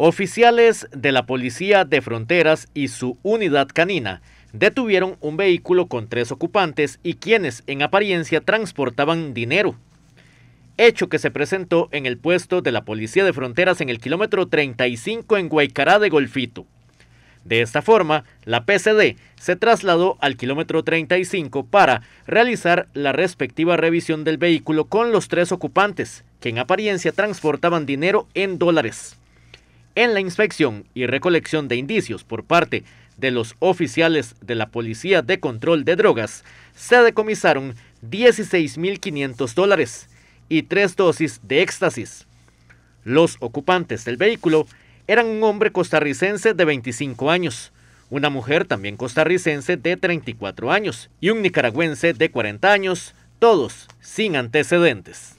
Oficiales de la Policía de Fronteras y su unidad canina detuvieron un vehículo con tres ocupantes y quienes en apariencia transportaban dinero. Hecho que se presentó en el puesto de la Policía de Fronteras en el kilómetro 35 en Guaycará de Golfito. De esta forma, la PCD se trasladó al kilómetro 35 para realizar la respectiva revisión del vehículo con los tres ocupantes, que en apariencia transportaban dinero en dólares. En la inspección y recolección de indicios por parte de los oficiales de la Policía de Control de Drogas, se decomisaron 16.500 dólares y tres dosis de éxtasis. Los ocupantes del vehículo eran un hombre costarricense de 25 años, una mujer también costarricense de 34 años y un nicaragüense de 40 años, todos sin antecedentes.